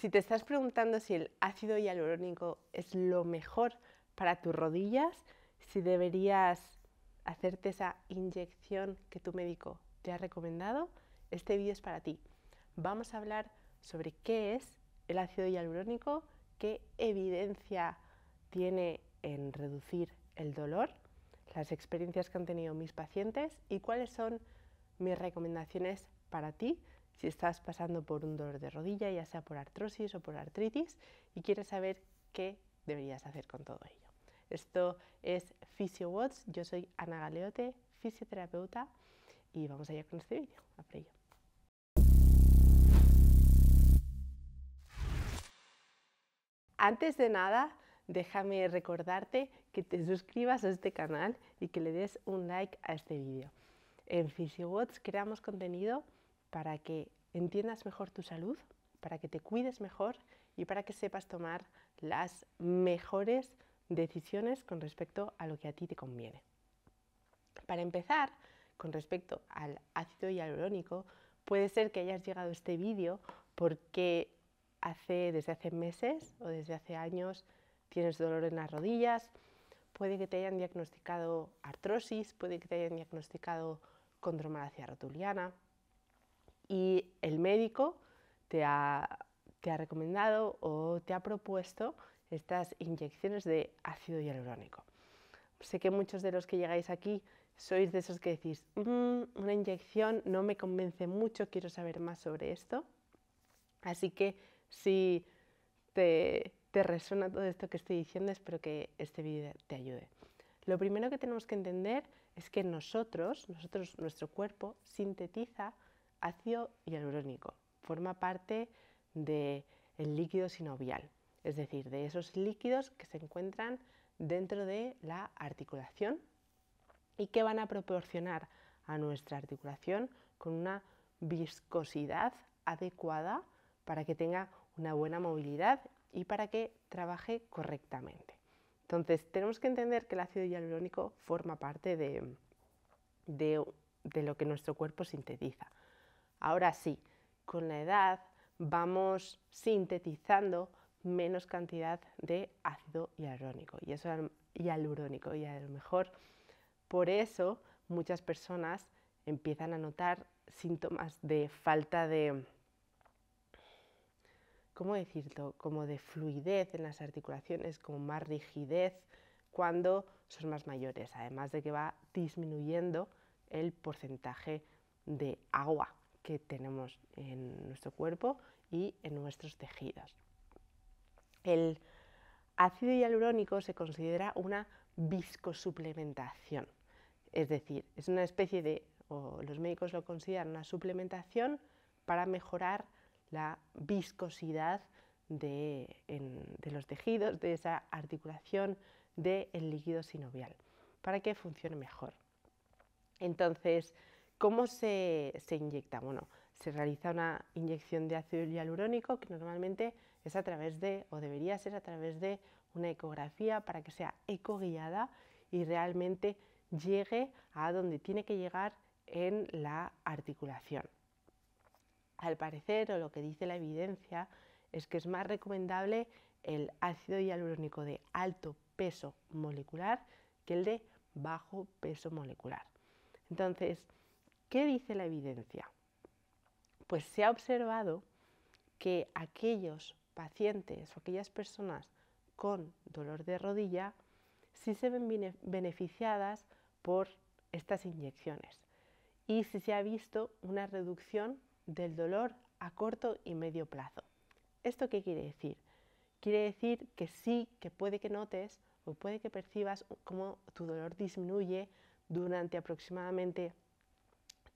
Si te estás preguntando si el ácido hialurónico es lo mejor para tus rodillas, si deberías hacerte esa inyección que tu médico te ha recomendado, este vídeo es para ti. Vamos a hablar sobre qué es el ácido hialurónico, qué evidencia tiene en reducir el dolor, las experiencias que han tenido mis pacientes y cuáles son mis recomendaciones para ti si estás pasando por un dolor de rodilla, ya sea por artrosis o por artritis, y quieres saber qué deberías hacer con todo ello. Esto es PhysioWatch, yo soy Ana Galeote, fisioterapeuta, y vamos allá con este vídeo, a Antes de nada, déjame recordarte que te suscribas a este canal y que le des un like a este vídeo. En PhysioWatch creamos contenido para que entiendas mejor tu salud, para que te cuides mejor y para que sepas tomar las mejores decisiones con respecto a lo que a ti te conviene. Para empezar, con respecto al ácido hialurónico, puede ser que hayas llegado a este vídeo porque hace, desde hace meses o desde hace años tienes dolor en las rodillas, puede que te hayan diagnosticado artrosis, puede que te hayan diagnosticado condromalacia rotuliana, y el médico te ha, recomendado o te ha propuesto estas inyecciones de ácido hialurónico. Sé que muchos de los que llegáis aquí sois de esos que decís, mm, una inyección no me convence mucho, quiero saber más sobre esto. Así que si te, te resuena todo esto que estoy diciendo, espero que este vídeo te ayude. Lo primero que tenemos que entender es que nosotros, nosotros nuestro cuerpo sintetiza ácido hialurónico, forma parte del líquido sinovial, es decir, de esos líquidos que se encuentran dentro de la articulación y que van a proporcionar a nuestra articulación con una viscosidad adecuada para que tenga una buena movilidad y para que trabaje correctamente. Entonces, tenemos que entender que el ácido hialurónico forma parte de lo que nuestro cuerpo sintetiza. Ahora sí, con la edad vamos sintetizando menos cantidad de ácido hialurónico y eso hialurónico y a lo mejor por eso muchas personas empiezan a notar síntomas de falta de ¿cómo decirlo? como de fluidez en las articulaciones, como más rigidez cuando son más mayores, además de que va disminuyendo el porcentaje de agua que tenemos en nuestro cuerpo y en nuestros tejidos. El ácido hialurónico se considera una viscosuplementación, es decir, es una especie de, o los médicos lo consideran una suplementación para mejorar la viscosidad de, los tejidos, de esa articulación del líquido sinovial, para que funcione mejor. Entonces, ¿Cómo se, inyecta? Bueno, se realiza una inyección de ácido hialurónico que normalmente es a través de, o debería ser a través de una ecografía para que sea ecoguiada y realmente llegue a donde tiene que llegar en la articulación. Al parecer, o lo que dice la evidencia, es que es más recomendable el ácido hialurónico de alto peso molecular que el de bajo peso molecular. Entonces, ¿Qué dice la evidencia? Pues se ha observado que aquellos pacientes o aquellas personas con dolor de rodilla sí se ven beneficiadas por estas inyecciones y si se ha visto una reducción del dolor a corto y medio plazo. ¿Esto qué quiere decir? Quiere decir que sí, que puede que notes o puede que percibas cómo tu dolor disminuye durante aproximadamente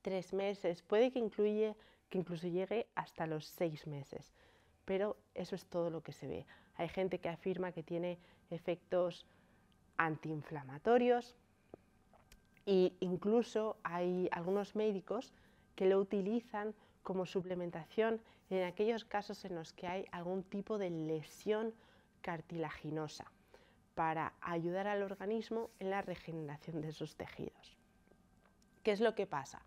tres meses, puede que, incluye, que incluso llegue hasta los seis meses, pero eso es todo lo que se ve. Hay gente que afirma que tiene efectos antiinflamatorios e incluso hay algunos médicos que lo utilizan como suplementación en aquellos casos en los que hay algún tipo de lesión cartilaginosa para ayudar al organismo en la regeneración de sus tejidos. ¿Qué es lo que pasa?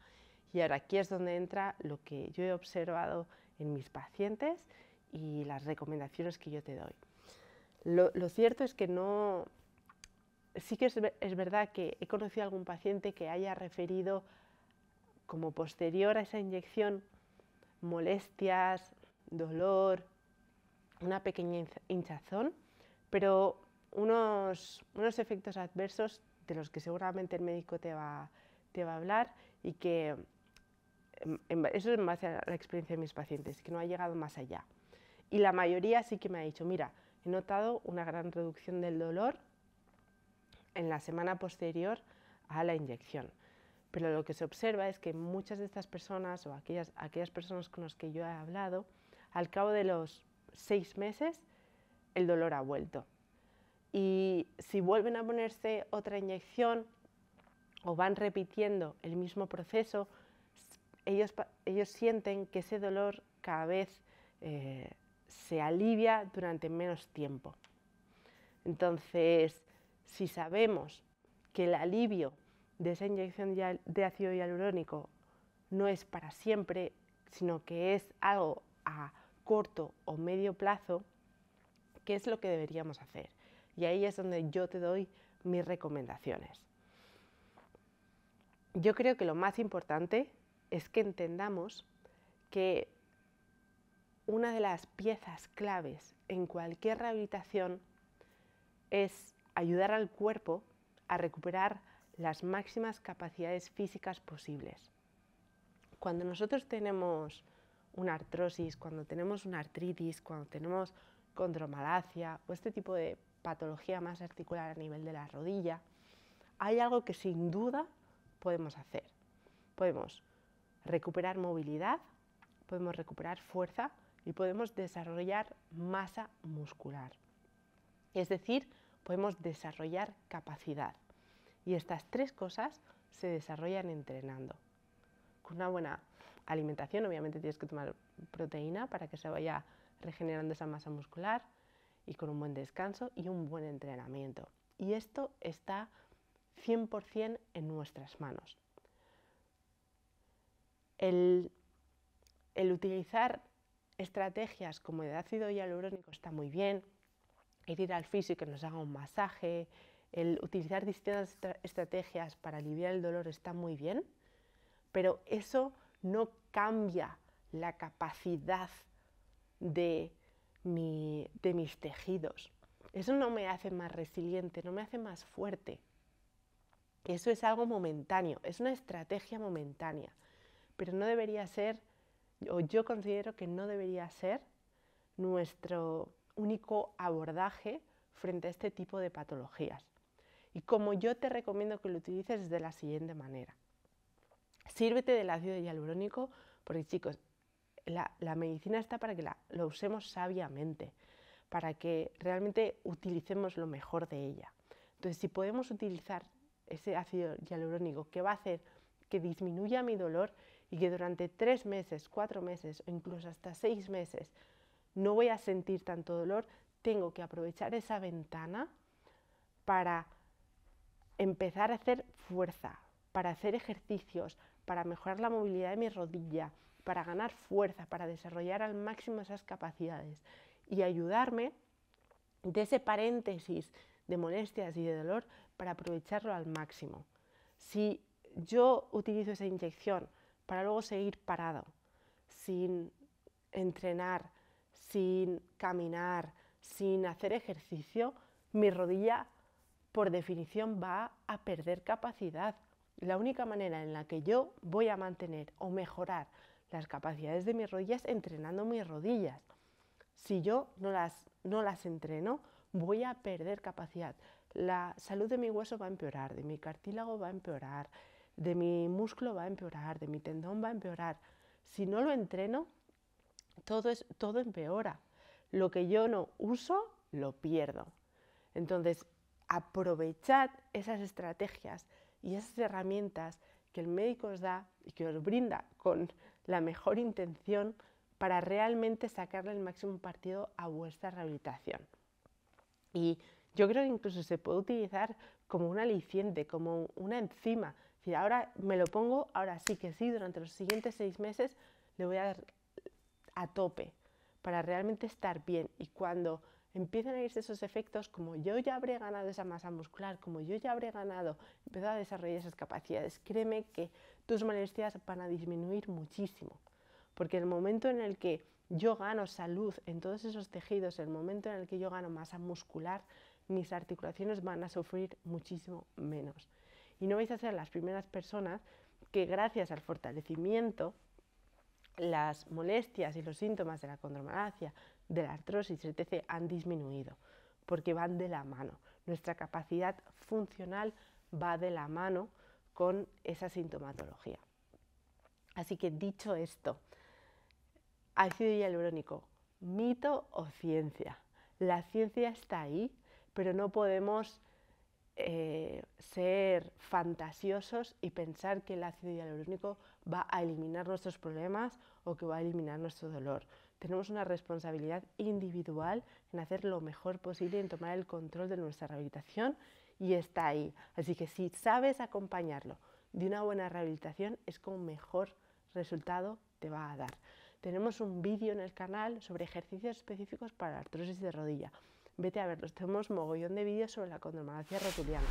Y ahora aquí es donde entra lo que yo he observado en mis pacientes y las recomendaciones que yo te doy. Lo, cierto es que no... Sí que es, verdad que he conocido algún paciente que haya referido como posterior a esa inyección molestias, dolor, una pequeña hinchazón, pero unos, efectos adversos de los que seguramente el médico te va a hablar y que eso es en base a la experiencia de mis pacientes, que no ha llegado más allá. Y la mayoría sí que me ha dicho, mira, he notado una gran reducción del dolor en la semana posterior a la inyección. Pero lo que se observa es que muchas de estas personas o aquellas, aquellas personas con las que yo he hablado, al cabo de los seis meses, el dolor ha vuelto. Y si vuelven a ponerse otra inyección o van repitiendo el mismo proceso, ellos, sienten que ese dolor cada vez eh, se alivia durante menos tiempo. Entonces, si sabemos que el alivio de esa inyección de ácido hialurónico no es para siempre, sino que es algo a corto o medio plazo, ¿qué es lo que deberíamos hacer? Y ahí es donde yo te doy mis recomendaciones. Yo creo que lo más importante es que entendamos que una de las piezas claves en cualquier rehabilitación es ayudar al cuerpo a recuperar las máximas capacidades físicas posibles. Cuando nosotros tenemos una artrosis, cuando tenemos una artritis, cuando tenemos condromalacia o este tipo de patología más articular a nivel de la rodilla, hay algo que sin duda podemos hacer. Podemos recuperar movilidad, podemos recuperar fuerza y podemos desarrollar masa muscular. Es decir, podemos desarrollar capacidad. Y estas tres cosas se desarrollan entrenando. Con una buena alimentación, obviamente tienes que tomar proteína para que se vaya regenerando esa masa muscular y con un buen descanso y un buen entrenamiento. Y esto está 100% en nuestras manos el, utilizar estrategias como el ácido hialurónico está muy bien, el ir al físico y que nos haga un masaje, el utilizar distintas estrategias para aliviar el dolor está muy bien, pero eso no cambia la capacidad de, de mis tejidos. Eso no me hace más resiliente, no me hace más fuerte. Eso es algo momentáneo, es una estrategia momentánea pero no debería ser, o yo considero que no debería ser nuestro único abordaje frente a este tipo de patologías. Y como yo te recomiendo que lo utilices es de la siguiente manera. Sírvete del ácido hialurónico porque chicos, la, la medicina está para que lo usemos sabiamente, para que realmente utilicemos lo mejor de ella. Entonces, si podemos utilizar ese ácido hialurónico que va a hacer que disminuya mi dolor y que durante tres meses, cuatro meses o incluso hasta seis meses no voy a sentir tanto dolor, tengo que aprovechar esa ventana para empezar a hacer fuerza, para hacer ejercicios, para mejorar la movilidad de mi rodilla, para ganar fuerza, para desarrollar al máximo esas capacidades y ayudarme de ese paréntesis de molestias y de dolor para aprovecharlo al máximo. Si yo utilizo esa inyección para luego seguir parado, sin entrenar, sin caminar, sin hacer ejercicio, mi rodilla por definición va a perder capacidad. La única manera en la que yo voy a mantener o mejorar las capacidades de mis rodillas entrenando mis rodillas. Si yo no las, no las entreno, voy a perder capacidad. La salud de mi hueso va a empeorar, de mi cartílago va a empeorar, de mi músculo va a empeorar, de mi tendón va a empeorar. Si no lo entreno, todo, es, todo empeora. Lo que yo no uso, lo pierdo. Entonces, aprovechad esas estrategias y esas herramientas que el médico os da y que os brinda con la mejor intención para realmente sacarle el máximo partido a vuestra rehabilitación. Y yo creo que incluso se puede utilizar como un aliciente, como una enzima ahora me lo pongo, ahora sí que sí, durante los siguientes seis meses le voy a dar a tope para realmente estar bien. Y cuando empiecen a irse esos efectos, como yo ya habré ganado esa masa muscular, como yo ya habré ganado, empezó a desarrollar esas capacidades, créeme que tus molestias van a disminuir muchísimo. Porque el momento en el que yo gano salud en todos esos tejidos, el momento en el que yo gano masa muscular, mis articulaciones van a sufrir muchísimo menos y no vais a ser las primeras personas que gracias al fortalecimiento las molestias y los síntomas de la condromalacia, de la artrosis, etc., han disminuido, porque van de la mano. Nuestra capacidad funcional va de la mano con esa sintomatología. Así que dicho esto, ácido hialurónico, mito o ciencia. La ciencia está ahí, pero no podemos eh, ser fantasiosos y pensar que el ácido hialurónico va a eliminar nuestros problemas o que va a eliminar nuestro dolor. Tenemos una responsabilidad individual en hacer lo mejor posible, en tomar el control de nuestra rehabilitación y está ahí. Así que si sabes acompañarlo de una buena rehabilitación es como mejor resultado te va a dar. Tenemos un vídeo en el canal sobre ejercicios específicos para artrosis de rodilla vete a verlos. Tenemos mogollón de vídeos sobre la condromalacia rotuliana.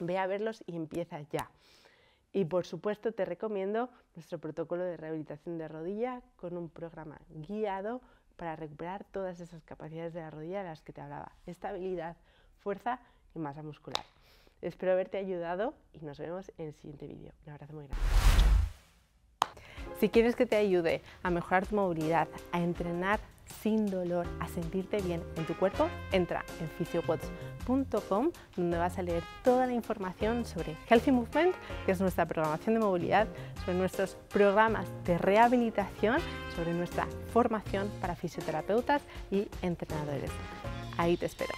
Ve a verlos y empieza ya. Y por supuesto te recomiendo nuestro protocolo de rehabilitación de rodilla con un programa guiado para recuperar todas esas capacidades de la rodilla de las que te hablaba. Estabilidad, fuerza y masa muscular. Espero haberte ayudado y nos vemos en el siguiente vídeo. Un abrazo muy grande. Si quieres que te ayude a mejorar tu movilidad, a entrenar sin dolor a sentirte bien en tu cuerpo, entra en physiowatts.com donde vas a leer toda la información sobre Healthy Movement, que es nuestra programación de movilidad, sobre nuestros programas de rehabilitación, sobre nuestra formación para fisioterapeutas y entrenadores. Ahí te espero.